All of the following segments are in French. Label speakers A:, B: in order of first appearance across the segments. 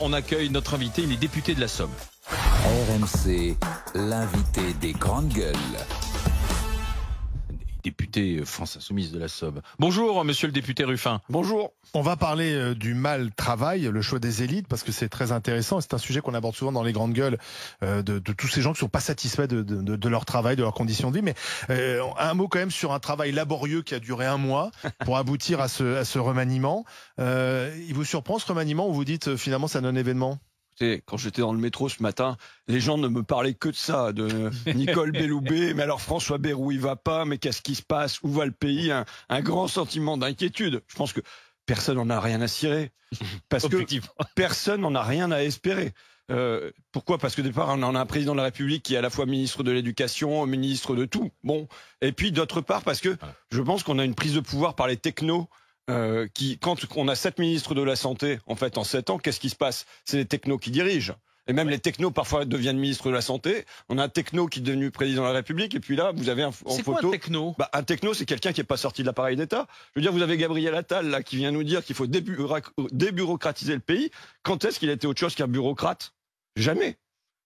A: on accueille notre invité, il est député de la Somme. RMC, l'invité des grandes gueules député euh, France Insoumise de la Somme. Bonjour, monsieur le député Ruffin. Bonjour.
B: On va parler euh, du mal travail, le choix des élites, parce que c'est très intéressant. C'est un sujet qu'on aborde souvent dans les grandes gueules euh, de, tous ces gens qui ne sont pas satisfaits de, leur travail, de leurs conditions de vie. Mais un mot quand même sur un travail laborieux qui a duré un mois pour aboutir à ce, remaniement. il vous surprend ce remaniement ou vous dites finalement c'est un événement
C: quand j'étais dans le métro ce matin, les gens ne me parlaient que de ça, de Nicole Belloubet, mais alors François Bérou il va pas, mais qu'est-ce qui se passe, où va le pays un, grand sentiment d'inquiétude. Je pense que personne n'en a rien à cirer, parce que personne n'en a rien à espérer. Euh, pourquoi Parce que au départ, on a un président de la République qui est à la fois ministre de l'Éducation, ministre de tout. Bon, et puis d'autre part, parce que je pense qu'on a une prise de pouvoir par les technos euh, qui, quand on a sept ministres de la Santé, en fait, en sept ans, qu'est-ce qui se passe C'est les technos qui dirigent. Et même les technos parfois deviennent ministres de la santé. On a un techno qui est devenu président de la République. Et puis là, vous avez un, en photo. un techno bah, Un techno, c'est quelqu'un qui n'est pas sorti de l'appareil d'État. Je veux dire, vous avez Gabriel Attal là qui vient nous dire qu'il faut débureaucratiser le pays. Quand est-ce qu'il a été autre chose qu'un bureaucrate Jamais.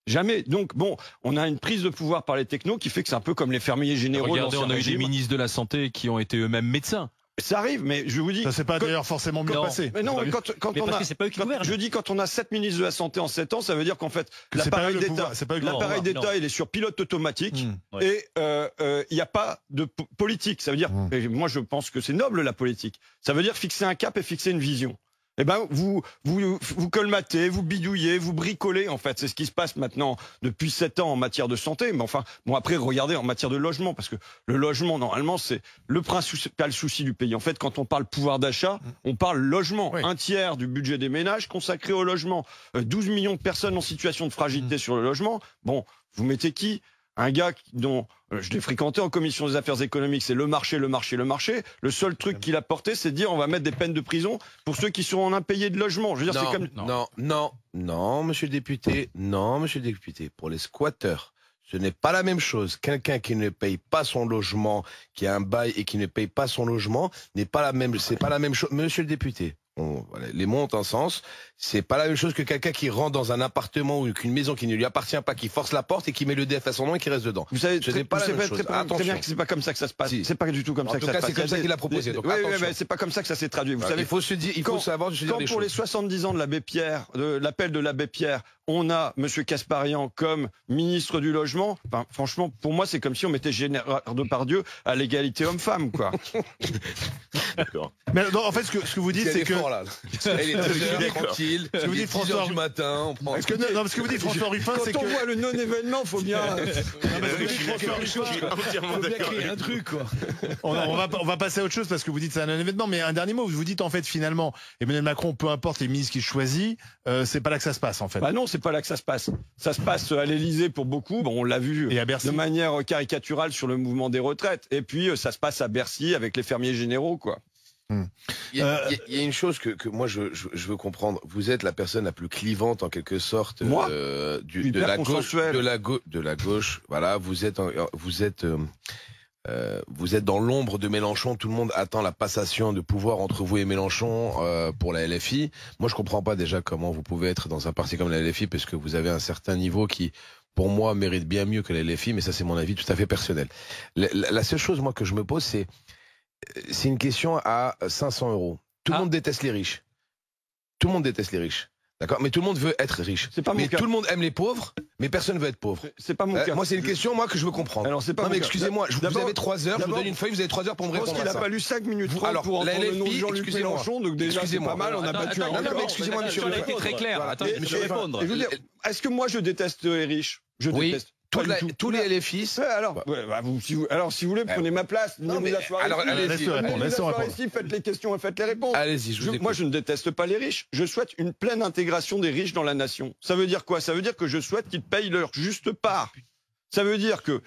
C: Jamais. Donc, bon, on a une prise de pouvoir par les technos qui fait que c'est un peu comme les fermiers généraux. Regardez, on a eu des ministres de la Santé qui ont été eux-mêmes médecins. Ça arrive, mais je vous dis.
B: Ça s'est pas d'ailleurs forcément mieux passé. Mais non, ah quand, quand on a,
C: pas je dis quand on a sept ministres de la santé en sept ans, ça veut dire qu'en fait l'appareil d'État, l'appareil d'État, il est sur pilote automatique hmm. et euh, euh, il n'y a pas de politique. Ça veut dire, hmm. moi je pense que c'est noble la politique. Ça veut dire fixer un cap et fixer une vision eh ben, vous, vous, vous colmatez, vous bidouillez, vous bricolez, en fait. C'est ce qui se passe maintenant depuis 7 ans en matière de santé. Mais enfin, bon, après, regardez en matière de logement, parce que le logement, normalement, c'est le principal souci du pays. En fait, quand on parle pouvoir d'achat, on parle logement. Un tiers du budget des ménages consacré au logement. 12 euh, millions de personnes en situation de fragilité mmh. sur le logement. Bon, vous mettez qui un gars dont euh, je l'ai fréquenté en commission des affaires économiques, c'est le marché, le marché, le marché. Le seul truc qu'il a porté, c'est de dire on va mettre des peines de prison pour ceux qui sont en impayés de logement. Je veux dire, non, comme...
D: non, non, non, monsieur le député, non, monsieur le député, pour les squatteurs. Ce n'est pas la même chose. Quelqu'un qui ne paye pas son logement, qui a un bail et qui ne paye pas son logement, n'est pas la même. C'est pas la même chose, Monsieur le député les mots ont un sens. C'est pas la même chose que quelqu'un qui rentre dans un appartement ou qu'une maison qui ne lui appartient pas, qui force la porte et qui met le DF à son nom et qui reste dedans. Vous savez, c'est pas c'est
C: pas comme ça que ça se passe. C'est pas du tout comme ça que ça se passe. C'est comme ça qu'il a proposé. c'est pas comme ça que ça s'est traduit. faut il faut savoir. Quand pour les 70 ans de l'abbé Pierre, de l'appel de l'abbé Pierre, on a M. Casparian comme ministre du Logement. Enfin, franchement, pour moi, c'est comme si on mettait Gérard Depardieu à l'égalité homme-femme, quoi.
B: D'accord. Mais en fait, ce que,
C: ce que vous dites, c'est que. Là. Il est tranquille. Ce que vous dites, François.
E: du matin, on
C: prend. ce que, non, ce que vous dites, François Ruffin, c'est que. Quand on voit le
B: non-événement,
C: faut bien. non, que vous dites, François Ruffin, bien créer un truc, quoi.
B: On, va, on va passer à autre chose parce que vous dites que c'est un non événement, mais un dernier mot, vous vous dites en fait, finalement, Emmanuel Macron, peu importe les ministres qu'il choisit, euh, c'est
C: pas là que ça se passe, en fait. Bah non, pas là que ça se passe. Ça se passe euh, à l'Elysée pour beaucoup. on l'a vu de manière euh, caricaturale sur le mouvement des retraites. Et puis, euh, ça se passe à Bercy avec les fermiers généraux, quoi.
D: Hmm. Il, y a, une chose que, que moi je, je, veux comprendre. Vous êtes la personne la plus clivante en quelque sorte du, de, la gauche, de la gauche, de la gauche. Voilà, vous êtes, vous êtes. Euh, vous êtes dans l'ombre de Mélenchon. Tout le monde attend la passation de pouvoir entre vous et Mélenchon euh, pour la LFI. Moi, je ne comprends pas déjà comment vous pouvez être dans un parti comme la LFI, puisque vous avez un certain niveau qui, pour moi, mérite bien mieux que la LFI. Mais ça, c'est mon avis tout à fait personnel. La, seule chose, moi, que je me pose, c'est c'est une question à 500 euros. Tout le ah. monde déteste les riches. Tout le monde déteste les riches. D'accord Mais tout le monde veut être riche. Pas mon mais tout le monde aime les pauvres, mais personne veut être pauvre. C'est pas mon euh, cas. Moi, c'est une question moi que je
C: veux comprendre. non, mais excusez-moi, vous avez trois heures, je vous donne une feuille, vous avez trois heures pour me répondre. Je pense qu'il a pas lu 5 minutes alors, pour entendre le nom de Jean-Luc Mélenchon, donc déjà pas mal, on a battu un Mais Excusez-moi monsieur, été très clair. Attendez, je vais répondre. Est-ce que moi je déteste les riches Je déteste. Tous, les LFIs. alors, bah, bah, si vous, alors, si vous voulez, prenez ma place. Non, mais, allez, laissez répondre. faites les questions et faites les réponses. Allez-y, Moi, je ne déteste pas les riches. Je souhaite une pleine intégration des riches dans la nation. Ça veut dire quoi Ça veut dire que je souhaite qu'ils payent leur juste part. Ça veut dire que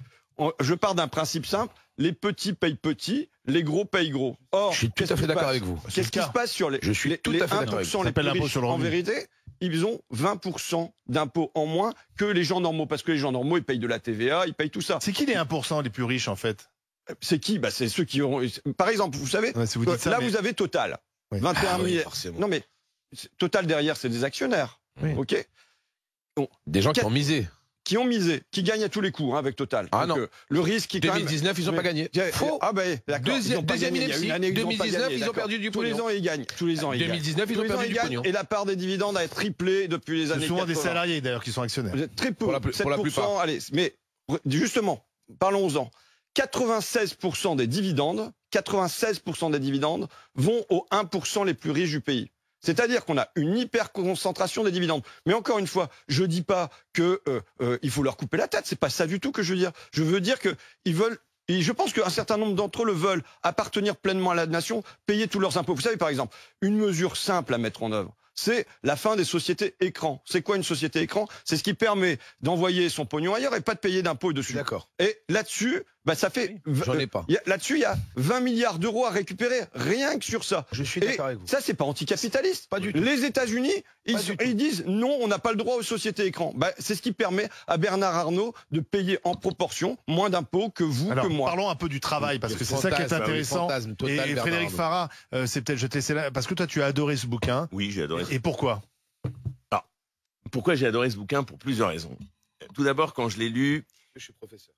C: je pars d'un principe simple les petits payent petits, les gros payent gros. Or, je suis tout à fait d'accord avec vous. Qu'est-ce qui se passe sur les Je suis tout à fait d'accord. Les plus riches, en vérité, ils ont 20% d'impôts en moins que les gens normaux, parce que les gens normaux, ils payent de la TVA, ils payent tout ça. C'est qui les 1% les plus riches, en fait C'est qui bah, C'est ceux qui ont... Par exemple, vous savez, euh, là, vous avez Total. 21 ah milliards. Non, mais Total, derrière, c'est des actionnaires. OK des gens qui ont misé qui ont misé, qui gagnent à tous les coups hein, avec Total. Ah Donc, non. Euh, le risque qui 2019, ils n'ont pas gagné. Faux. Ah ben, bah, deuxième, deuxième année, ils 2019, ils ont perdu du pognon. Tous les ans, ils gagnent. Tous les ans, ils 2019, ils ont perdu du pognon. Et la part des dividendes a triplé depuis les années. souvent des salariés d'ailleurs qui sont actionnaires. Très peu. Pour la, plupart. Allez, mais justement, parlons-en. 96% des dividendes, 96% des dividendes vont aux 1% les plus riches du pays. C'est-à-dire qu'on a une hyper concentration des dividendes. Mais encore une fois, je dis pas que euh, euh, faut leur couper la tête. C'est pas ça du tout que je veux dire. Je veux dire que ils veulent et je pense qu'un certain nombre d'entre eux le veulent, appartenir pleinement à la nation, payer tous leurs impôts. Vous savez, par exemple, une mesure simple à mettre en œuvre, c'est la fin des sociétés écrans. C'est quoi une société écran C'est ce qui permet d'envoyer son pognon ailleurs et pas de payer d'impôts dessus. D'accord. Et là-dessus, bah, ça fait. Ah J'en euh, ai pas. Là-dessus, il y a 20 milliards d'euros à récupérer, rien que sur ça. Je suis d'accord avec vous. Ça, c'est pas anticapitaliste. Pas du tout. Les États-Unis, ils, ils, disent non, on n'a pas le droit aux sociétés écrans. Bah, c'est ce qui permet à Bernard Arnault de payer en proportion moins d'impôts que vous, que
B: moi. Parlons un peu du travail, parce que c'est ça qui est intéressant. et, Frédéric Farah, euh, c'est peut-être, je te laisse là, parce que toi, tu as adoré ce bouquin.
E: Oui, j'ai adoré. Et, et pourquoi ah, pourquoi j'ai adoré ce bouquin Pour plusieurs raisons. Tout d'abord, quand je l'ai lu. Je suis professeur.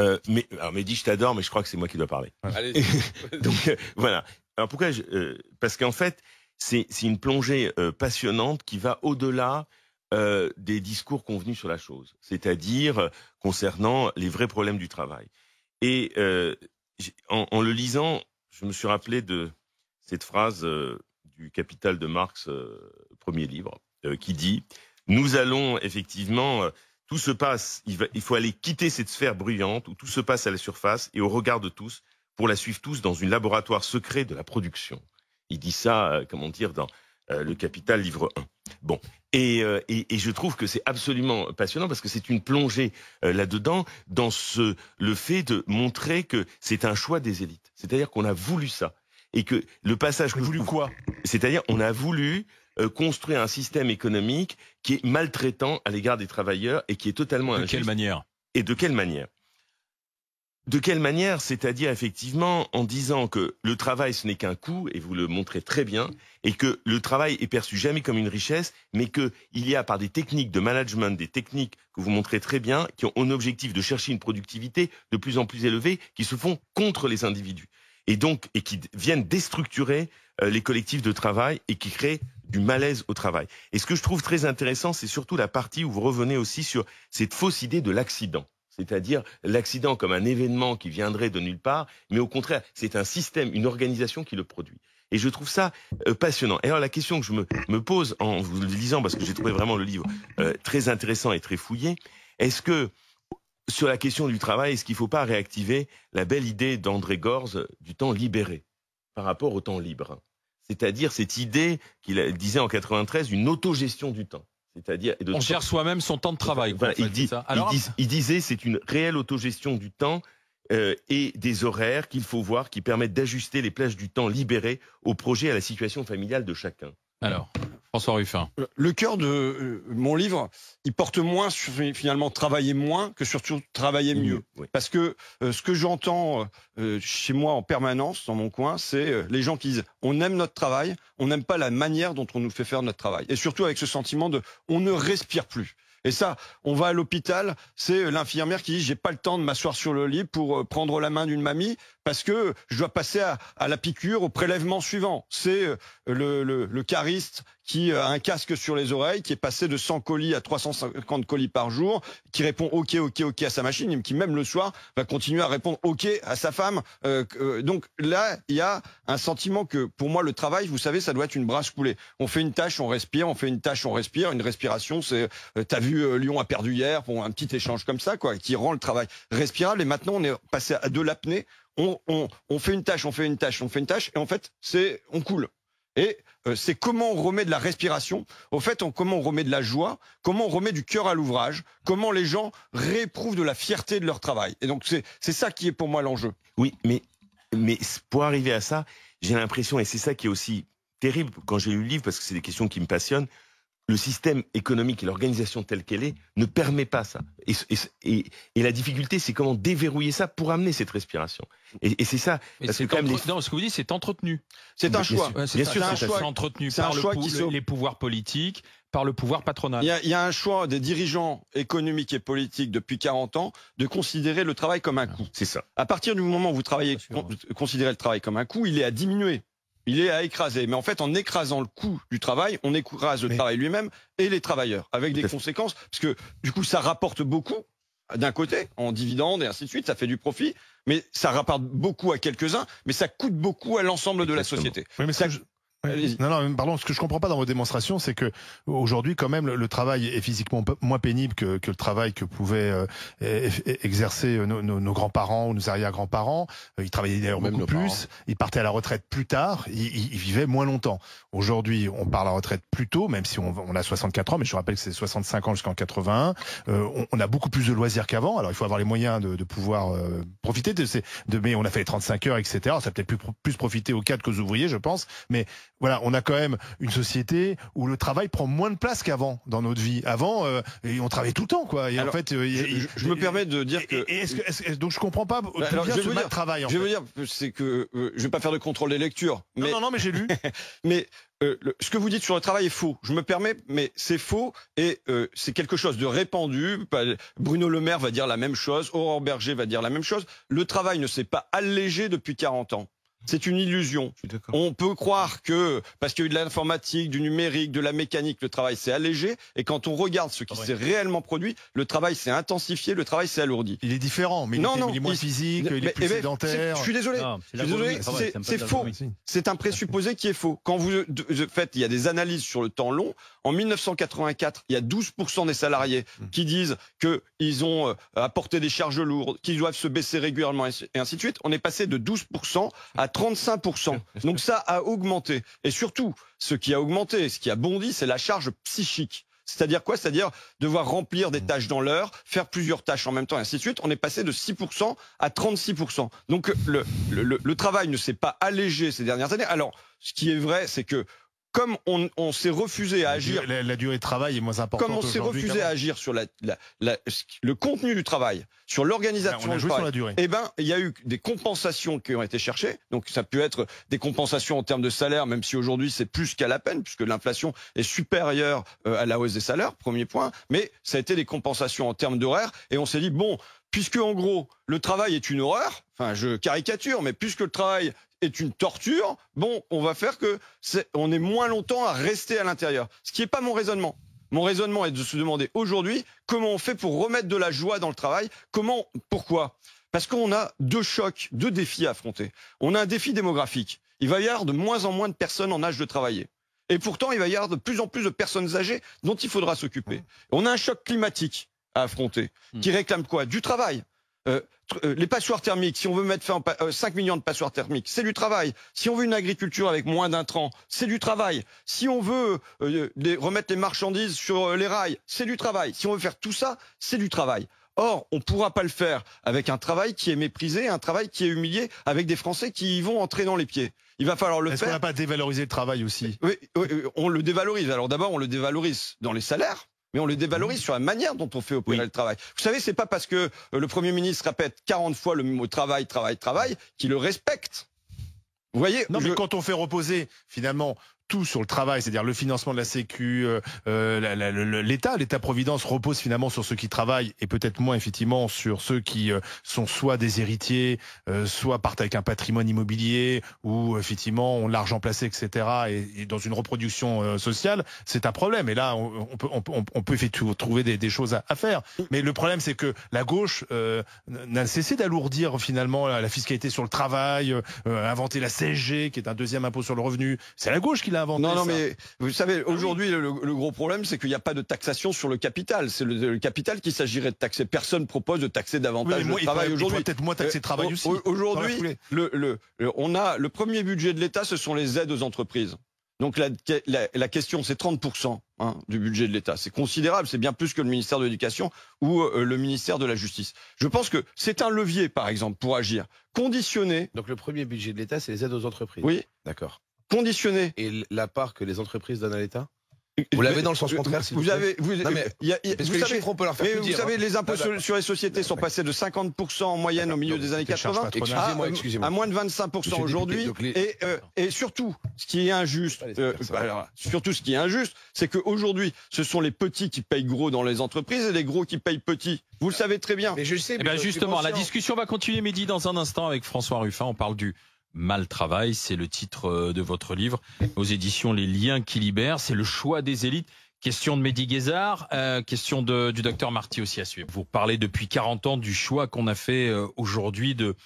E: Euh, mais, alors, Mehdi, je t'adore, mais je crois que c'est moi qui dois parler. Allez Donc, euh, voilà. Alors, pourquoi euh, Parce qu'en fait, c'est une plongée passionnante qui va au-delà des discours convenus sur la chose, c'est-à-dire concernant les vrais problèmes du travail. Et en, le lisant, je me suis rappelé de cette phrase du Capital de Marx, premier livre, qui dit Nous allons effectivement tout se passe, il, va, il faut aller quitter cette sphère bruyante où tout se passe à la surface et au regard de tous pour la suivre tous dans un laboratoire secret de la production. Il dit ça, euh, comment dire, dans euh, Le Capital, livre 1. Bon. Euh, et, je trouve que c'est absolument passionnant parce que c'est une plongée là-dedans dans ce, le fait de montrer que c'est un choix des élites. C'est-à-dire qu'on a voulu ça. Et que le passage... Voulu quoi C'est-à-dire on a voulu euh, construit construire un système économique qui est maltraitant à l'égard des travailleurs et qui est totalement injuste. De quelle manière Et de quelle manière de quelle manière C'est-à-dire effectivement en disant que le travail ce n'est qu'un coût, et vous le montrez très bien, et que le travail est perçu jamais comme une richesse, mais qu'il y a par des techniques de management, des techniques que vous montrez très bien, qui ont un objectif de chercher une productivité de plus en plus élevée, qui se font contre les individus, et donc et qui viennent déstructurer euh, les collectifs de travail et qui créent du malaise au travail. Et ce que je trouve très intéressant, c'est surtout la partie où vous revenez aussi sur cette fausse idée de l'accident. C'est-à-dire l'accident comme un événement qui viendrait de nulle part, mais au contraire, c'est un système, une organisation qui le produit. Et je trouve ça euh, passionnant. Et alors la question que je me, pose en vous le lisant, parce que j'ai trouvé vraiment le livre euh, très intéressant et très fouillé, est-ce que sur la question du travail, est-ce qu'il ne faut pas réactiver la belle idée d'André Gorz euh, du temps libéré par rapport au temps libre c'est-à-dire cette idée qu'il disait en 1993, une autogestion du temps. C'est-à-dire, on gère soi-même son temps de travail. il, dit, disait, c'est une réelle autogestion du temps euh, et des horaires qu'il faut voir qui permettent d'ajuster les plages du temps libérées au projet à la situation familiale de chacun.
A: Alors. François Ruffin.
C: Le cœur de euh, mon livre, il porte moins sur finalement travailler moins que surtout travailler mieux. Parce que euh, ce que j'entends euh, chez moi en permanence, dans mon coin, c'est les gens qui disent on aime notre travail, on n'aime pas la manière dont on nous fait faire notre travail. Et surtout avec ce sentiment de on ne respire plus. Et ça, on va à l'hôpital, c'est l'infirmière qui dit j'ai pas le temps de m'asseoir sur le lit pour prendre la main d'une mamie parce que je dois passer à, à la piqûre, au prélèvement suivant. C'est euh, le, le, le cariste qui euh, a un casque sur les oreilles, qui est passé de 100 colis à 350 colis par jour, qui répond OK, OK, OK à sa machine, et qui même le soir va continuer à répondre OK à sa femme. Euh, donc là, il y a un sentiment que pour moi, le travail, vous savez, ça doit être une brasse coulée. On fait une tâche, on respire, on fait une tâche, on respire. Une respiration, c'est euh, t'as vu Lyon a perdu hier, pour un petit échange comme ça, quoi, qui rend le travail respirable. Et maintenant, on est passé à de l'apnée on, fait une tâche, on fait une tâche, on fait une tâche, et en fait, on coule. Et euh, c'est comment on remet de la respiration, au fait, comment on remet de la joie, comment on remet du cœur à l'ouvrage, comment les gens réprouvent de la fierté de leur travail. Et donc c'est ça qui est pour moi l'enjeu. Oui, mais, mais pour arriver à ça,
E: j'ai l'impression, et c'est ça qui est aussi terrible quand j'ai lu le livre, parce que c'est des questions qui me passionnent, le système économique et l'organisation telle qu'elle est ne permet pas ça. Et, la difficulté, c'est comment déverrouiller ça pour amener cette respiration. Et, c'est ça. parce quand même
A: ce que vous dites, c'est entretenu. C'est un bah, choix. Bien sûr, c'est un, choix. entretenu par les pouvoirs politiques, par le pouvoir patronal. Il
C: y, a, un choix des dirigeants économiques et politiques depuis 40 ans de considérer le travail comme un ah, coût. C'est ça. À partir du moment où vous travaillez, considérez le travail comme un coût, il est à diminuer il est à écraser. Mais en fait, en écrasant le coût du travail, on écrase le travail lui-même et les travailleurs, avec des conséquences, parce que du coup, ça rapporte beaucoup d'un côté, en dividendes et ainsi de suite, ça fait du profit, mais ça rapporte beaucoup à quelques-uns, mais ça coûte beaucoup à l'ensemble de la société.
B: Non, non, pardon, ce que je comprends pas dans vos démonstrations, c'est que aujourd'hui, quand même, le, travail est physiquement moins pénible que, le travail que pouvaient euh, exercer euh, nos, grands-parents ou nos arrière-grands-parents. Euh, ils travaillaient d'ailleurs beaucoup plus, ils partaient à la retraite plus tard, ils, vivaient moins longtemps. Aujourd'hui, on part à la retraite plus tôt, même si on, on a 64 ans, mais je rappelle que c'est 65 ans jusqu'en 81. on, a beaucoup plus de loisirs qu'avant, alors il faut avoir les moyens de, pouvoir profiter de ces... De, mais on a fait les 35 heures, etc. Ça peut-être plus, plus profiter aux cadres qu'aux ouvriers, je pense, mais voilà, on a quand même une société où le travail prend moins de place qu'avant dans notre vie. Avant, euh, on travaillait tout le temps, quoi. Et en fait,
C: euh, je, me permets de dire
B: que. donc je comprends pas. Bah, alors, je vous dire, travail. je
C: vais dire, c'est que euh, je vais pas faire de contrôle des lectures. Non, non, non, mais j'ai lu. mais ce que vous dites sur le travail est faux. Je me permets, mais c'est faux et c'est quelque chose de répandu. Bruno Le Maire va dire la même chose, Aurore Berger va dire la même chose. Le travail ne s'est pas allégé depuis 40 ans. C'est une illusion. On peut croire que, parce qu'il y a eu de l'informatique, du numérique, de la mécanique, le travail s'est allégé. Et quand on regarde ce qui ah s'est réellement produit, le travail s'est intensifié, le travail s'est alourdi. Il est
B: différent, mais non, il, non, il est moins physique, il est plus sédentaire. je suis désolé. C'est faux.
C: C'est un présupposé qui est faux. Quand vous faites, il y a des analyses sur le temps long. En 1984, il y a 12% des salariés mm. qui disent qu'ils ont euh, apporté des charges lourdes, qu'ils doivent se baisser régulièrement, et ainsi de suite. On est passé de 12% à 35%. Donc ça a augmenté. Et surtout, ce qui a augmenté, ce qui a bondi, c'est la charge psychique. C'est-à-dire quoi C'est-à-dire devoir remplir des tâches dans l'heure, faire plusieurs tâches en même temps, et ainsi de suite. On est passé de 6% à 36%. Donc le, le, le travail ne s'est pas allégé ces dernières années. Alors, ce qui est vrai, c'est que comme on, s'est refusé à agir. la, durée de travail est moins importante. Comme on s'est refusé à agir sur la, le contenu du travail, sur l'organisation du travail, eh ben, il y a eu des compensations qui ont été cherchées. Donc, ça peut être des compensations en termes de salaire, même si aujourd'hui c'est plus qu'à la peine, puisque l'inflation est supérieure euh, à la hausse des salaires, premier point. Mais ça a été des compensations en termes d'horaire. Et on s'est dit, bon, puisque en gros, le travail est une horreur, enfin je caricature, mais puisque le travail est une torture, bon, on va faire que c'est on est moins longtemps à rester à l'intérieur. Ce qui n'est pas mon raisonnement. Mon raisonnement est de se demander aujourd'hui comment on fait pour remettre de la joie dans le travail, comment, pourquoi Parce qu'on a deux chocs, deux défis à affronter. On a un défi démographique. Il va y avoir de moins en moins de personnes en âge de travailler. Et pourtant, il va y avoir de plus en plus de personnes âgées dont il faudra s'occuper. On a un choc climatique à affronter, hmm. qui réclame quoi Du travail. Euh, euh, les passoires thermiques, si on veut mettre 5 euh, millions de passoires thermiques, c'est du travail. Si on veut une agriculture avec moins d'intrants, c'est du travail. Si on veut remettre les marchandises sur les rails, c'est du travail. Si on veut faire tout ça, c'est du travail. Or, on ne pourra pas le faire avec un travail qui est méprisé, un travail qui est humilié, avec des Français qui y vont en traînant les pieds. Il va falloir le faire. Est-ce qu'on pas dévaloriser le travail aussi oui, on le dévalorise. Alors d'abord, on le dévalorise dans les salaires mais on le dévalorise sur la manière dont on fait opérer le travail. Vous savez, c'est pas parce que euh, le Premier ministre répète 40 fois le mot travail, travail, travail qu'il le respecte. Vous voyez Non, mais
B: quand on fait reposer finalement tout sur le travail, c'est-à-dire le financement de la Sécu, euh, euh, l'État, l'État-providence repose finalement sur ceux qui travaillent et peut-être moins effectivement sur ceux qui euh, sont soit des héritiers, soit partent avec un patrimoine immobilier ou effectivement ont l'argent placé, etc. Et, et, dans une reproduction sociale, c'est un problème. Et là, on, on peut, on, peut effectivement trouver des, des choses à, faire. Mais le problème, c'est que la gauche n'a cessé d'alourdir finalement la, la, fiscalité sur le travail, inventer la CSG, qui est un
C: deuxième impôt sur le revenu. C'est la gauche qui l'a non, non, mais vous savez, ah aujourd'hui, le, gros problème, c'est qu'il n'y a pas de taxation sur le capital. C'est le, capital qu'il s'agirait de taxer. Personne propose de taxer davantage le travail aujourd'hui. Peut-être moins taxer le travail euh, aussi. Aujourd'hui, le, on a le premier budget de l'État, ce sont les aides aux entreprises. Donc la, question, c'est 30% hein, du budget de l'État. C'est considérable, c'est bien plus que le ministère de l'Éducation ou euh, le ministère de la Justice. Je pense que c'est un levier, par exemple, pour agir.
D: Conditionner... Donc le premier budget de l'État, c'est les aides aux entreprises. Oui. D'accord. Conditionné. Et la part que les entreprises donnent à l'État euh, vous l'avez euh, dans le sens euh, contraire, vous, vous avez, vous, vous savez, les vous savez, les impôts ah, sur, les
C: sociétés sont passés de 50% en moyenne au milieu des années 80 à, moins de 25% aujourd'hui. Et, surtout, ce qui est injuste, surtout ce qui est injuste, c'est qu'aujourd'hui, ce sont les petits qui payent gros dans les entreprises et les gros qui payent petits. Vous le savez très bien. Mais je sais. Eh ben, justement, la
A: discussion va continuer midi dans un instant avec François Ruffin. On parle du mal travail. C'est le titre euh, de votre livre aux éditions Les liens qui libèrent. C'est le choix des élites. Question de Mehdi Guézard, euh, question de, du docteur Marty aussi à suivre. Vous parlez depuis 40 ans du choix qu'on a fait euh, aujourd'hui de,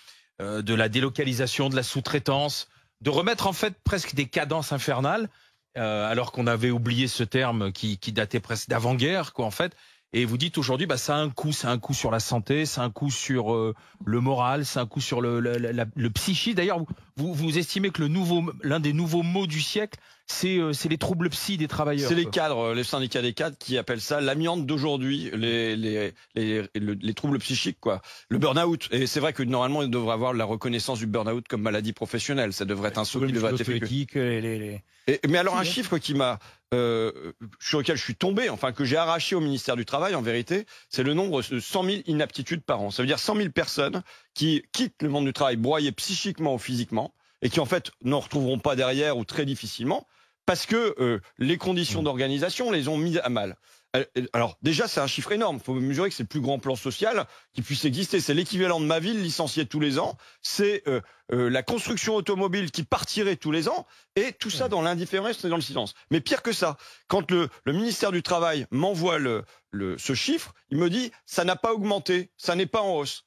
A: de la délocalisation, de la sous-traitance, de remettre en fait presque des cadences infernales, alors qu'on avait oublié ce terme qui, qui datait presque d'avant-guerre, quoi en fait et vous dites aujourd'hui, bah, ça un coup c'est un coup sur la santé, c'est un coup sur euh, le moral, c'est un coup sur le, le, la, psychisme. D'ailleurs, vous, vous estimez que le nouveau, l'un des nouveaux mots du siècle, c'est euh, les troubles psy des travailleurs. C'est les
C: cadres, euh, les syndicats des cadres qui appellent ça l'amiante d'aujourd'hui, les, les, les, les, troubles psychiques, quoi. Le burn-out. Et c'est vrai que normalement, il devrait avoir la reconnaissance du burn-out comme maladie professionnelle. Ça devrait être un devrait
F: être
C: Mais alors, un chiffre qui m'a euh, sur lequel je suis tombé, enfin que j'ai arraché au ministère du Travail en vérité, c'est le nombre de 100 000 inaptitudes par an. Ça veut dire 100 000 personnes qui quittent le monde du travail broyées psychiquement ou physiquement et qui en fait n'en retrouveront pas derrière ou très difficilement parce que euh, les conditions mmh. d'organisation les ont mises à mal. Euh, euh, alors déjà, c'est un chiffre énorme. Il faut mesurer que c'est le plus grand plan social qui puisse exister. C'est l'équivalent de ma ville licenciée tous les ans. C'est euh, la construction automobile qui partirait tous les ans. Et tout ça dans l'indifférence et dans le silence. Mais pire que ça, quand le, ministère du Travail m'envoie ce chiffre, il me dit ça n'a pas augmenté, ça n'est pas en hausse.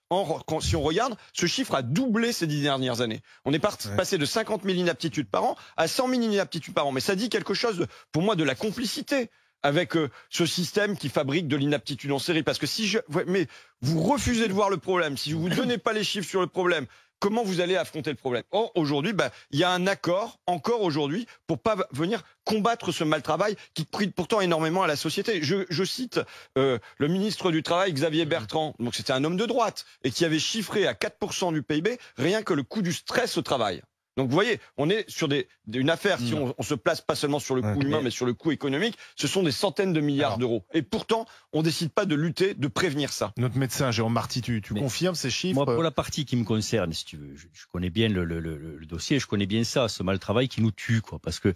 C: si on regarde, ce chiffre a doublé ces dix dernières années. On est passé de 50 000 inaptitudes par an à 100 000 inaptitudes par an. Mais ça dit quelque chose, pour moi, de la complicité avec euh, ce système qui fabrique de l'inaptitude en série. Parce que si je, mais vous refusez de voir le problème, si vous ne donnez pas les chiffres sur le problème, comment vous allez affronter le problème Or, aujourd'hui, bah, il y a un accord, encore aujourd'hui, pour pas venir combattre ce mal travail qui prie pourtant énormément à la société. Je, cite euh, le ministre du Travail, Xavier mmh. Bertrand, donc c'était un homme de droite, et qui avait chiffré à 4% du PIB rien que le coût du stress au travail. Donc vous voyez, on est sur une affaire, si mm. on, on, se place pas seulement sur le coût humain, mais sur le coût économique, ce sont des centaines de milliards
F: d'euros. Et pourtant, on décide pas de lutter, de prévenir ça. Notre médecin, Jérôme Marty, tu, confirmes ces chiffres Moi, pour euh la partie qui me concerne, si tu veux, je, connais bien le, dossier, je connais bien ça, ce mal travail qui nous tue, quoi, parce que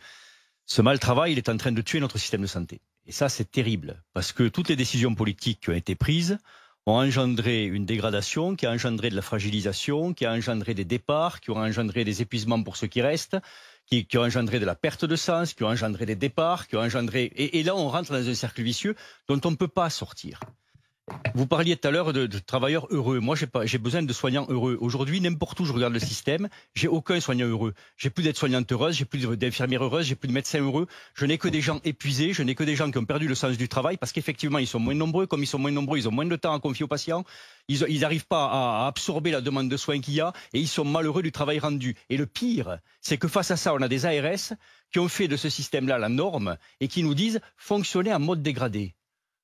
F: ce mal travail, il est en train de tuer notre système de santé. Et ça, c'est terrible, parce que toutes les décisions politiques qui ont été prises, ont engendré une dégradation, qui a engendré de la fragilisation, qui a engendré des départs, qui ont engendré des épuisements pour ceux qui restent, qui, ont engendré de la perte de sens, qui ont engendré des départs, qui ont engendré... et là, on rentre dans un cercle vicieux dont on ne peut pas sortir. Vous parliez tout à l'heure de, travailleurs heureux. Moi, j'ai besoin de soignants heureux. Aujourd'hui, n'importe où, je regarde le système, j'ai aucun soignant heureux. J'ai plus d'aide-soignante soignante heureuse, j'ai plus heureuse, je j'ai plus de médecin heureux. Je n'ai que des gens épuisés, je n'ai que des gens qui ont perdu le sens du travail parce qu'effectivement, ils sont moins nombreux. Comme ils sont moins nombreux, ils ont moins de temps à confier aux patients. Ils n'arrivent pas à absorber la demande de soins qu'il y a et ils sont malheureux du travail rendu. Et le pire, c'est que face à ça, on a des ARS qui ont fait de ce système-là la norme et qui nous disent fonctionner en mode dégradé.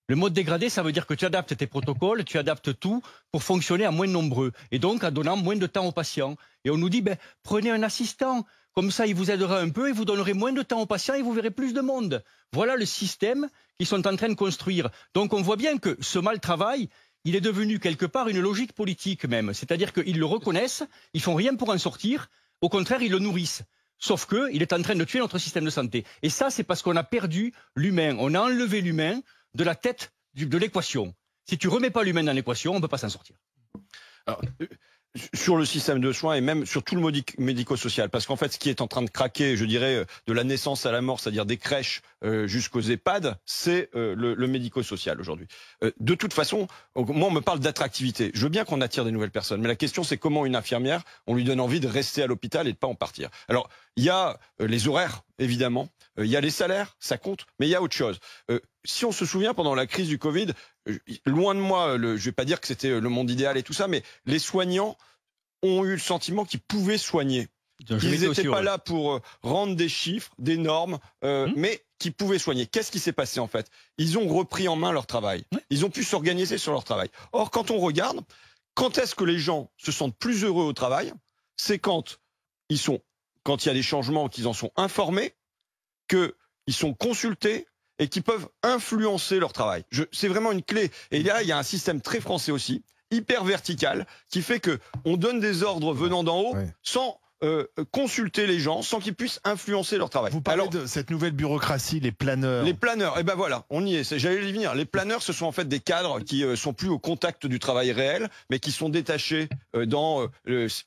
F: Le mode dégradé, ça veut dire que tu adaptes tes protocoles, tu adaptes tout pour fonctionner à moins nombreux et donc en donnant moins de temps aux patients. Et on nous dit, ben, prenez un assistant, comme ça il vous aidera un peu et vous donnerez moins de temps aux patients et vous verrez plus de monde. Voilà le système qu'ils sont en train de construire. Donc on voit bien que ce mal travail, il est devenu quelque part une logique politique même. C'est-à-dire qu'ils le reconnaissent, ils font rien pour en sortir, au contraire ils le nourrissent. Sauf qu'il est en train de tuer notre système de santé. Et ça, c'est parce qu'on a perdu l'humain. On a enlevé l'humain de la tête de l'équation. Si tu remets pas l'humain dans l'équation, on ne peut pas s'en sortir.
C: Euh, sur le système de soins et même sur tout le médico-social. Parce qu'en fait, ce qui est en train de craquer, je dirais, euh, de la naissance à la mort, c'est-à-dire des crèches euh, jusqu'aux EHPAD, c'est le, le médico-social aujourd'hui. De toute façon, moi, on me parle d'attractivité. Je veux bien qu'on attire des nouvelles personnes, mais la question, c'est comment une infirmière, on lui donne envie de rester à l'hôpital et de pas en partir. Alors, il y a euh, les horaires, évidemment, euh, il y a les salaires, ça compte, mais il y a autre chose. Euh, si on se souvient, pendant la crise du Covid, loin de moi, je ne vais pas dire que c'était le monde idéal et tout ça, mais les soignants ont eu le sentiment qu'ils pouvaient soigner. Ils n'étaient pas là pour rendre des chiffres, des normes, hum. mais qui pouvaient soigner. Qu'est-ce qui s'est passé en fait Ils ont repris en main leur travail. Ils ont pu s'organiser sur leur travail. Or, quand on regarde, quand est-ce que les gens se sentent plus heureux au travail C'est quand ils sont quand il y a des changements, qu'ils en sont informés, qu'ils sont consultés et qui peuvent influencer leur travail. C'est vraiment une clé. Et là, il y a un système très français aussi, hyper vertical, qui fait que on donne des ordres venant d'en haut sans euh, consulter les gens sans qu'ils puissent influencer leur travail. Vous parlez
B: de cette nouvelle bureaucratie, les planeurs. Les
C: planeurs, et eh ben voilà, on y est. J'allais y venir. Les planeurs, ce sont en fait des cadres qui euh, sont plus au contact du travail réel, mais qui sont détachés euh, dans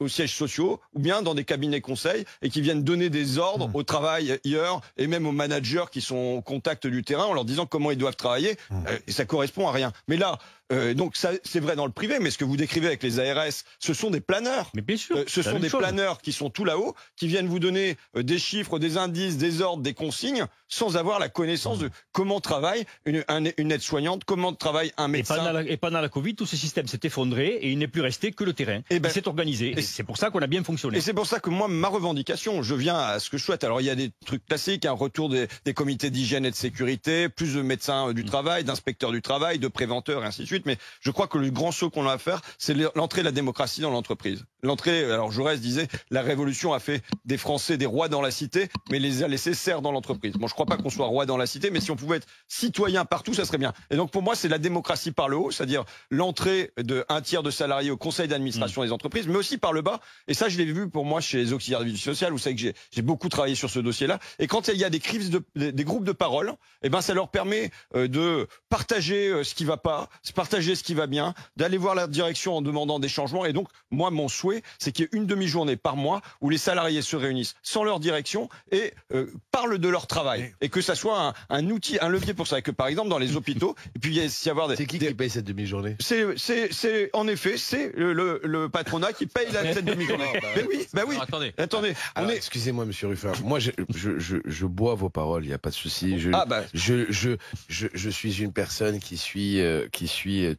C: aux sièges sociaux ou bien dans des cabinets conseils et qui viennent donner des ordres mmh. au travail hier et même aux managers qui sont au contact du terrain en leur disant comment ils doivent travailler. Mmh. et ça correspond à rien. Mais là, euh, donc ça, c'est vrai dans le privé, mais ce que vous décrivez avec les ARS, ce sont des planeurs. Mais bien sûr. Euh, ce sont des planeurs qui sont tout là-haut, qui viennent vous donner euh, des chiffres, des indices, des ordres, des consignes, sans avoir la connaissance de comment travaille une,
F: aide-soignante, comment travaille un médecin. Et pendant, la, Covid, tout ce système s'est effondré et il n'est plus resté que le terrain. Et eh ben, il s'est organisé. Et c'est pour ça qu'on a bien fonctionné. Et c'est pour ça que
C: moi, ma revendication, je viens à ce que je souhaite. Alors il y a des trucs classiques, un retour des, des comités d'hygiène et de sécurité, plus de médecins du mm. travail, d'inspecteurs du travail, de préventeurs, ainsi de suite mais je crois que le grand saut qu'on a à faire, c'est l'entrée de la démocratie dans l'entreprise l'entrée, alors Jaurès disait, la révolution a fait des Français des rois dans la cité, mais les a laissés serfs dans l'entreprise. bon, je crois pas qu'on soit roi dans la cité, mais si on pouvait être citoyen partout, ça serait bien. Et donc, pour moi, c'est la démocratie par le haut, c'est-à-dire l'entrée d'un tiers de salariés au conseil d'administration mm. des entreprises, mais aussi par le bas. Et ça, je l'ai vu pour moi chez les auxiliaires de vie sociale, vous savez que j'ai beaucoup travaillé sur ce dossier-là. Et quand il y a des crises des, groupes de parole, eh ben, ça leur permet euh, de partager euh, ce qui va pas, partager ce qui va bien, d'aller voir la direction en demandant des changements. Et donc, moi, mon souhait, c'est qu'il y ait une demi-journée par mois où les salariés se réunissent sans leur direction et euh, parlent de leur travail. Et que ça soit un, outil, un levier pour ça. que par exemple, dans les hôpitaux, et puis il y, y avoir des. C'est qui qui paye cette demi-journée C'est en effet, c'est le, patronat qui paye la, cette demi-journée. Bah Mais oui, bah oui. attendez. attendez.
D: Ah, excusez-moi, monsieur Ruffin. Moi, je, je, je, bois vos paroles, il n'y a pas de souci. Ah, bah. Je, je, je, je, suis une personne qui suit, euh, qui suit euh,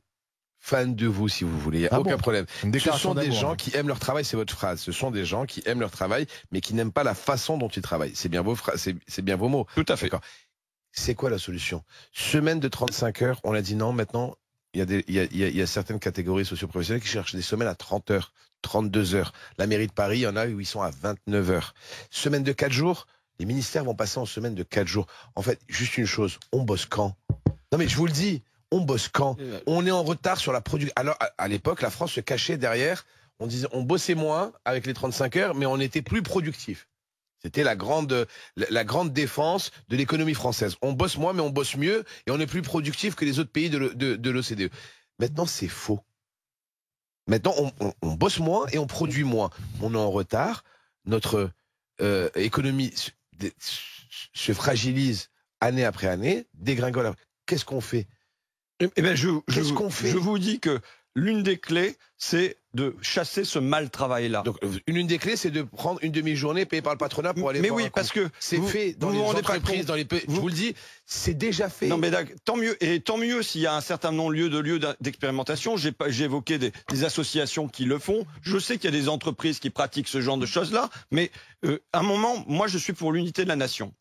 D: fan de vous si vous voulez, ah aucun problème. Ce sont des gens qui aiment leur travail, c'est votre phrase. Ce sont des gens qui aiment leur travail, mais qui n'aiment pas la façon dont ils travaillent. C'est bien vos c'est bien vos mots. Tout à fait. C'est quoi la solution Semaine de 35 heures, on a dit non, maintenant, il y, a il y, a, certaines catégories socioprofessionnelles qui cherchent des semaines à 30 heures, 32 heures. La mairie de Paris, il y en a où ils sont à 29 heures. Semaine de 4 jours, les ministères vont passer en semaine de 4 jours. En fait, juste une chose, on bosse quand Non mais je vous le dis, on bosse quand On est en retard sur la production. Alors, à l'époque, la France se cachait derrière. On disait, on bossait moins avec les 35 heures, mais on était plus productif. C'était la grande, la grande défense de l'économie française. On bosse moins, mais on bosse mieux et on est plus productif que les autres pays de l'OCDE. E. Maintenant, c'est faux. Maintenant, on, bosse moins et on produit moins. On est en retard. Notre euh, économie se, se fragilise année après année, dégringole. Qu'est-ce qu'on fait
C: eh, eh ben je, je, vous dis que l'une des clés, c'est de chasser ce mal travail-là. Donc, une des clés, c'est de prendre une demi-journée payée par le patronat pour aller. Mais oui, parce que c'est fait dans les entreprises, dans les. je vous le dis, c'est déjà fait. Non, mais tant mieux. Et tant mieux s'il y a un certain nombre de lieux d'expérimentation. J'ai évoqué des, associations qui le font. Je sais qu'il y a des entreprises qui pratiquent ce genre de choses-là. Mais euh, à un moment, moi, je suis pour l'unité de la nation.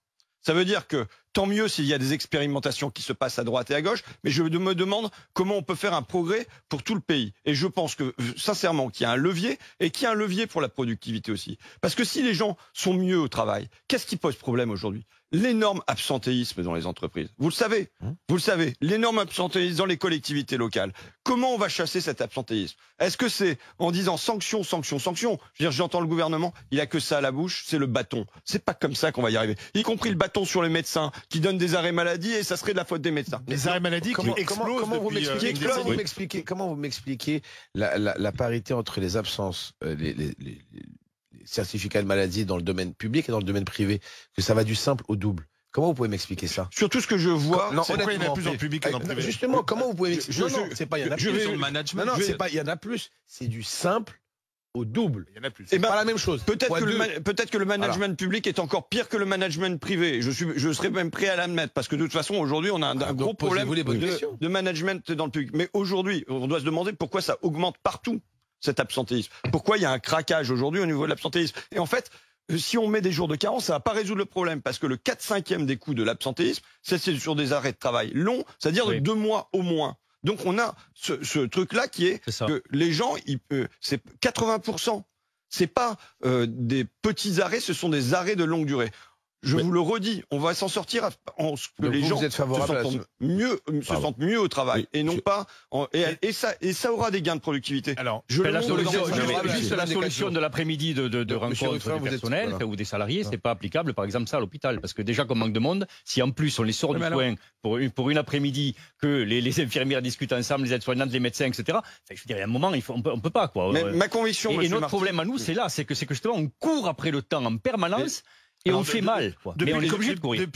C: Ça veut dire que tant mieux s'il y a des expérimentations qui se passent à droite et à gauche, mais je me demande comment on peut faire un progrès pour tout le pays. Et je pense que, euh, sincèrement, qu'il y a un levier et qu'il y a un levier pour la productivité aussi. Parce que si les gens sont mieux au travail, qu'est-ce qui pose problème aujourd'hui l'énorme absentéisme dans les entreprises. Vous le savez, hein vous le savez, l'énorme absentéisme dans les collectivités locales. Comment on va chasser cet absentéisme Est-ce que c'est en disant sanction, sanction, sanction Je veux dire, j'entends le gouvernement, il a que ça à la bouche, c'est le bâton. C'est pas comme ça qu'on va y arriver. Y compris le bâton sur les médecins qui donnent des arrêts maladie et ça serait de la faute des médecins. Les arrêts maladie comment, qui explosent euh, comment, vous m'expliquez
D: Comment vous m'expliquez la, parité entre les absences, euh, les certificat de maladie dans le domaine public et dans le domaine privé, que ça va du simple au double. Comment vous pouvez m'expliquer ça Surtout ce que je vois, c'est pourquoi il y en a plus en public et euh, privé. Justement, comment vous pouvez m'expliquer je, Non, non c'est pas il y en a plus. c'est pas il y en a plus. C'est du simple au double. Il y en a plus. C'est eh ben, pas la même chose. Peut-être que, le peut-être que le management
C: public est encore pire que le management privé. Je, suis, je serais même prêt à l'admettre parce que de toute façon, aujourd'hui, on a un, ah, gros problème de, de, management dans le public. Mais aujourd'hui, on doit se demander pourquoi ça augmente partout cet absentéisme Pourquoi il y a un craquage aujourd'hui au niveau de l'absentéisme Et en fait, euh, si on met des jours de carence, ça va pas résoudre le problème parce que le 4/5e des coûts de l'absentéisme, c'est sur des arrêts de travail longs, c'est-à-dire de deux mois au moins. Donc on a ce, truc-là qui est, que les gens, peuvent c'est 80 c'est pas euh, des petits arrêts, ce sont des arrêts de longue durée. Je vous le redis, on va s'en sortir en ce que les gens se, sentent mieux, euh, se sentent mieux au travail et non pas et, ça et ça aura des gains de productivité. Alors, je la solution, la solution de
F: l'après-midi de, de, de rencontre des personnels ou des salariés, c'est pas applicable par exemple ça à l'hôpital parce que déjà comme manque de monde, si en plus on les sort du coin pour une, pour une après-midi que les, infirmières discutent ensemble, les aides-soignantes, les médecins, etc. je veux dire, il y a un moment, il faut, on peut, peut pas quoi. Euh, ma conviction, et, notre problème à nous, c'est là, c'est que c'est que justement on court après le temps en permanence et on fait mal. Depuis,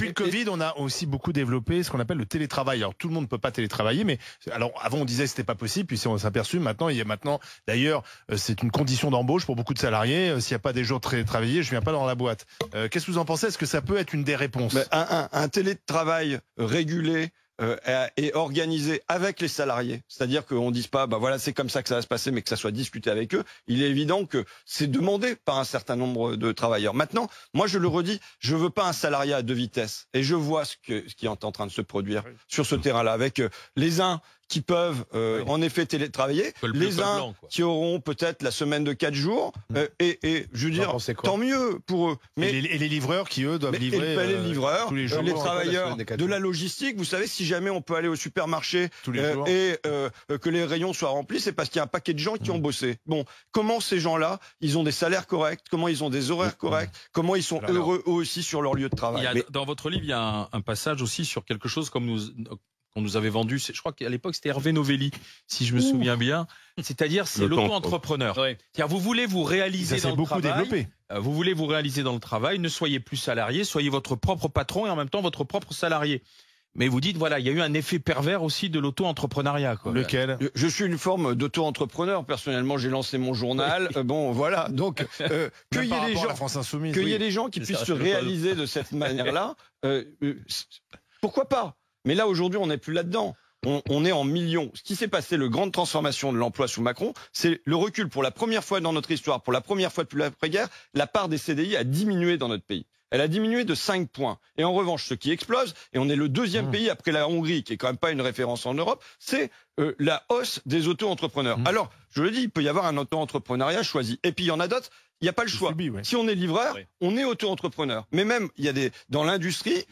B: le COVID, on a aussi beaucoup développé ce qu'on appelle le télétravail. Alors tout le monde ne peut pas télétravailler, mais alors avant on disait que c'était pas possible, puis on s'est aperçu maintenant il y a maintenant d'ailleurs euh, c'est une condition d'embauche pour beaucoup de salariés. Euh, s'il n'y a pas des jours très travaillés, je viens pas dans la boîte. Euh, qu'est-ce que vous
C: en pensez Est-ce que ça peut être une des réponses un, un télétravail régulé est euh, organisé avec les salariés. C'est-à-dire qu'on ne dise pas, bah voilà, c'est comme ça que ça va se passer, mais que ça soit discuté avec eux. Il est évident que c'est demandé par un certain nombre de travailleurs. Maintenant, moi, je le redis, je ne veux pas un salariat à deux vitesses. Et je vois ce, qui est en train de se produire sur ce terrain-là, avec euh, les uns qui peuvent euh, en effet télétravailler, les uns qui auront peut-être la semaine de 4 jours, mm. euh, et, et, je veux dire, tant mieux pour eux. Mais, et, les, livreurs qui, eux, doivent livrer. les euh, livreurs, tous les, jours, les travailleurs de la logistique, vous savez, si jamais on peut aller au supermarché tous et que les rayons soient remplis, c'est parce qu'il y a un paquet de gens qui mm. ont bossé. Bon, comment ces gens-là, ils ont des salaires corrects, comment ils ont des horaires mm. corrects, comment ils sont heureux eux aussi sur leur lieu de travail.
A: Dans votre livre, il y a un passage aussi sur quelque chose comme nous on nous avait vendu, je crois qu'à l'époque c'était Hervé Novelli, si je me souviens bien. C'est-à-dire c'est l'auto-entrepreneur. Car Vous voulez vous réaliser dans le beaucoup travail. Développé. Euh, vous voulez vous réaliser dans le travail, ne soyez plus salarié, soyez votre propre patron et en même temps votre propre salarié. Mais vous dites, voilà, il y a eu un effet pervers aussi de l'auto-entrepreneuriat. Lequel
C: je, suis une forme d'auto-entrepreneur. Personnellement, j'ai lancé mon journal. Euh, bon, voilà. Donc, euh, les gens, les gens qui puissent se réaliser de cette manière-là, euh, pourquoi pas mais là, aujourd'hui, on n'est plus là-dedans. On, est en millions. Ce qui s'est passé, le grande transformation de l'emploi sous Macron, c'est le recul pour la première fois dans notre histoire, pour la première fois depuis l'après-guerre, la part des CDI a diminué dans notre pays. Elle a diminué de 5 points. Et en revanche, ce qui explose, et on est le deuxième mmh. pays après la Hongrie, qui est quand même pas une référence en Europe, c'est euh, la hausse des auto-entrepreneurs. Mmh. Alors, je le dis, il peut y avoir un auto-entrepreneuriat choisi. Et puis, il y en a d'autres il n'y a pas le choix. Si on est livreur, on est auto-entrepreneur. Mais même, il y a des dans l'industrie,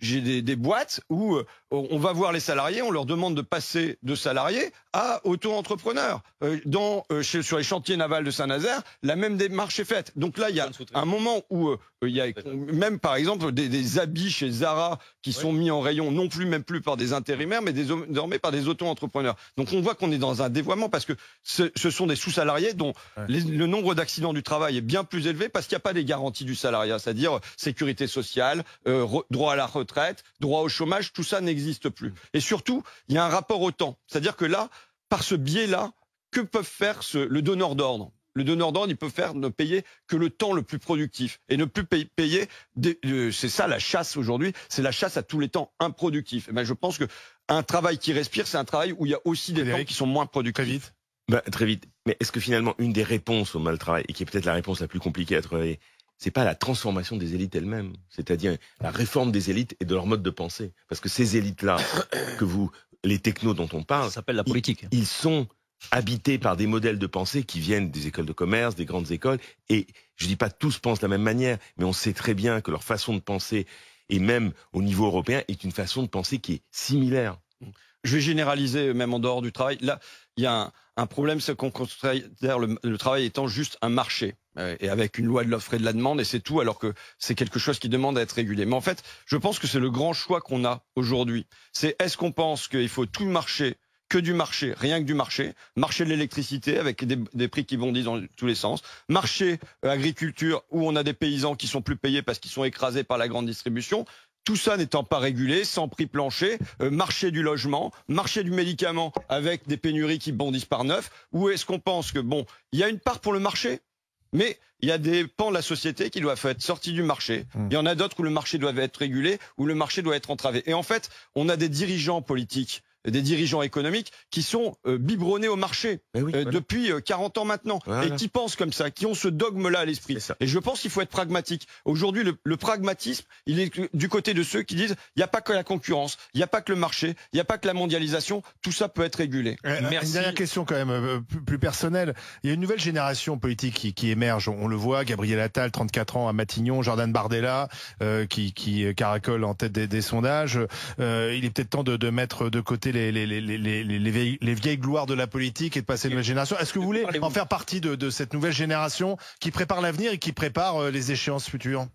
C: j'ai des, boîtes où euh, on va voir les salariés, on leur demande de passer de salariés à auto-entrepreneur. Euh, dans euh, sur les chantiers navals de Saint-Nazaire, la même démarche est faite. Donc là, il y a un moment où il y a même par exemple des, habits chez Zara qui sont mis en rayon, non plus même plus par des intérimaires, mais désormais par des auto-entrepreneurs. Donc on voit qu'on est dans un dévoiement parce que ce, sont des sous-salariés dont le nombre d'accidents du travail est bien plus élevé parce qu'il n'y a pas des garanties du salariat, c'est-à-dire euh, sécurité sociale, euh, droit à la retraite, droit au chômage, tout ça n'existe plus. Et surtout, il y a un rapport au temps. C'est-à-dire que là, par ce biais-là, que peuvent faire le donneur d'ordre le donneur d'ordre, il peut faire ne payer que le temps le plus productif et ne plus payer. Euh, c'est ça la chasse aujourd'hui, c'est la chasse à tous les temps improductifs. Et eh ben, je pense qu'un travail qui respire, c'est un travail où il y a aussi des temps qui sont moins productifs. Très vite. Ben, très vite. Mais est-ce
E: que finalement, une des réponses au mal travail, et qui est peut-être la réponse la plus compliquée à travailler, c'est pas la transformation des élites elles-mêmes, c'est-à-dire la réforme des élites et de leur mode de pensée. Parce que ces élites-là, que vous, les technos dont on parle, s'appelle la politique. Ils, ils, sont habités par des modèles de pensée qui viennent des écoles de commerce, des grandes écoles, et je dis pas tous pensent de la même manière, mais on sait très
C: bien que leur façon de penser, et même au niveau européen, est une façon de penser qui est similaire. Mmh je vais généraliser même en dehors du travail. Là, il y a un, problème, c'est qu'on considère le, travail étant juste un marché euh, et avec une loi de l'offre et de la demande et c'est tout, alors que c'est quelque chose qui demande à être régulé. Mais en fait, je pense que c'est le grand choix qu'on a aujourd'hui. C'est est-ce qu'on pense qu'il faut tout le marché que du marché, rien que du marché, marché de l'électricité avec des, prix qui bondissent dans tous les sens, marché euh, agriculture où on a des paysans qui sont plus payés parce qu'ils sont écrasés par la grande distribution, tout ça n'étant pas régulé, sans prix plancher, euh, marché du logement, marché du médicament avec des pénuries qui bondissent par neuf, où est-ce qu'on pense que, bon, il y a une part pour le marché, mais il y a des pans de la société qui doivent être sortis du marché. Hum. Il y en a d'autres où le marché doit être régulé, où le marché doit être entravé. Et en fait, on a des dirigeants politiques des dirigeants économiques qui sont euh, biberonnés au marché euh, depuis 40 euh, ans maintenant et qui pensent comme ça, qui ont ce dogme-là à l'esprit. Et je pense qu'il faut être pragmatique. Aujourd'hui, le, pragmatisme, il est du côté de ceux qui disent il n'y a pas que la concurrence, il n'y a pas que le marché, il n'y a pas que la mondialisation, tout ça peut être régulé. Eh,
B: Merci. Une dernière question quand même, euh, plus, personnelle. Il y a une nouvelle génération politique qui, qui émerge, on, le voit, Gabriel Attal, 34 ans à Matignon, Jordan Bardella, qui, qui caracole en tête des, sondages. il est peut-être temps de, de mettre de côté les, les, les, vieilles, gloires de la politique et de passer de la génération. Est-ce que vous voulez en faire partie de, cette nouvelle génération qui prépare l'avenir et qui prépare euh, les échéances futures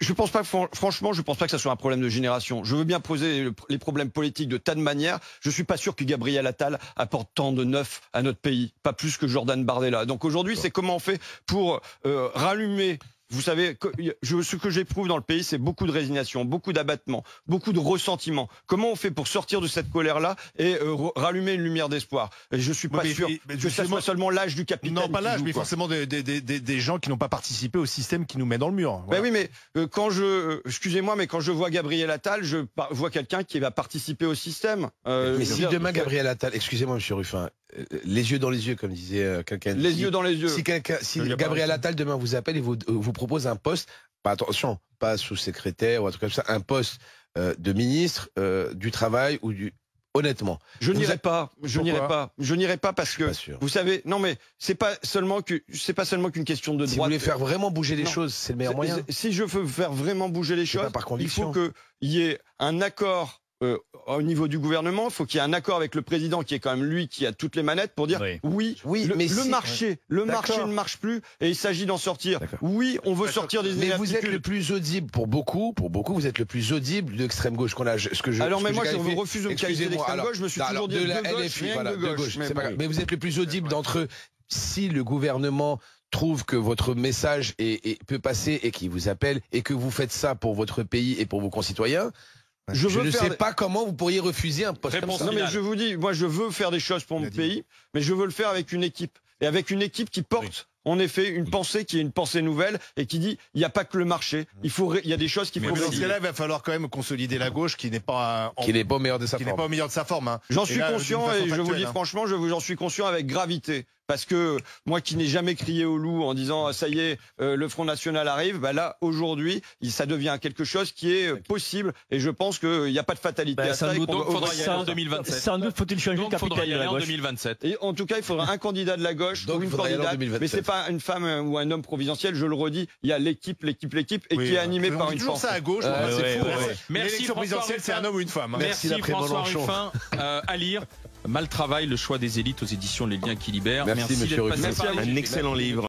C: je pense pas, franchement, je pense pas que ça soit un problème de génération. Je veux bien poser les problèmes politiques de tas de manières. Je suis pas sûr que Gabriel Attal apporte tant de neuf à notre pays. Pas plus que Jordan Bardella. Donc aujourd'hui, c'est comment on fait pour euh, rallumer vous savez, ce que j'éprouve dans le pays, c'est beaucoup de résignation, beaucoup d'abattement, beaucoup de ressentiment. Comment on fait pour sortir de cette colère-là et euh, rallumer une lumière d'espoir Je je suis pas sûr que ce soit seulement l'âge du capitaine. Non, pas l'âge, mais forcément
B: des, gens qui n'ont pas participé au système qui nous met dans le mur.
C: Ben oui, mais euh, quand je, euh, excusez-moi, mais quand je vois Gabriel Attal, je vois quelqu'un qui va participer au système. mais si demain Gabriel
D: Attal, excusez-moi, Monsieur Ruffin, euh, les yeux dans les yeux, comme disait euh, quelqu'un. Les yeux dans les yeux. Si, Gabriel Attal demain vous appelle et euh, vous, propose un poste, pas attention, pas sous-secrétaire ou un truc comme ça, un poste de ministre du travail ou du.
C: Honnêtement, je n'irai pas. Je n'irai pas. Je n'irai pas parce que vous savez. Non, mais c'est pas seulement que c'est pas seulement qu'une question de droit. Si vous voulez faire vraiment bouger les choses, c'est le meilleur moyen. Si je veux faire vraiment bouger les choses, il faut qu'il y ait un accord euh, au niveau du gouvernement, il faut qu'il y ait un accord avec le président qui est quand même lui qui a toutes les manettes pour dire oui, oui, mais le marché, le marché ne marche plus et il s'agit d'en sortir. Oui, on veut sortir des Mais vous êtes le plus
D: audible pour beaucoup, pour beaucoup, vous êtes le plus audible de l'extrême gauche qu'on a. Ce que je, alors, mais moi, on vous refuse de qualifier d'extrême gauche, je me suis toujours dit de, gauche, de mais, vous êtes le plus audible d'entre eux. Si le gouvernement trouve que votre message peut passer et qu'il vous appelle et que vous faites ça pour votre pays et pour vos concitoyens, je, je ne sais
C: pas comment vous pourriez refuser un poste comme ça. Non, mais je vous dis, moi, je veux faire des choses pour mon pays, mais je veux le faire avec une équipe. Et avec une équipe qui porte en effet une pensée qui est une pensée nouvelle et qui dit il n'y a pas que le marché, il faut il y a des choses qui. Mais dans ce cas il va falloir quand même consolider la gauche qui n'est pas qui n'est pas au meilleur
B: de sa
D: forme. Qui n'est pas
C: au meilleur
B: de sa forme. Hein. J'en suis conscient et je vous dis hein.
C: franchement, je vous suis conscient avec gravité. Parce que moi qui n'ai jamais crié au loup en disant ah, ça y est, euh, le Front National arrive, bah là, aujourd'hui, ça devient quelque chose qui est euh, possible. Et je pense qu'il n'y a pas de fatalité bah, à ça. il faudra y aller en 2027.
F: doute, faut-il changer de le y aller en
C: 2027. Et en tout cas, il faudra un candidat de la gauche ou une candidate. Mais c'est pas une femme euh, ou un homme providentiel, je le redis. Il y a l'équipe, l'équipe, l'équipe, et qui est animée par une force. ça à gauche, c'est fou. Hein. Merci, c'est un homme ou une femme. Hein. Merci, François Ruffin.
A: À lire. Mal travail, le choix des élites aux éditions Les Liens qui libèrent. Merci, Merci monsieur Un excellent livre.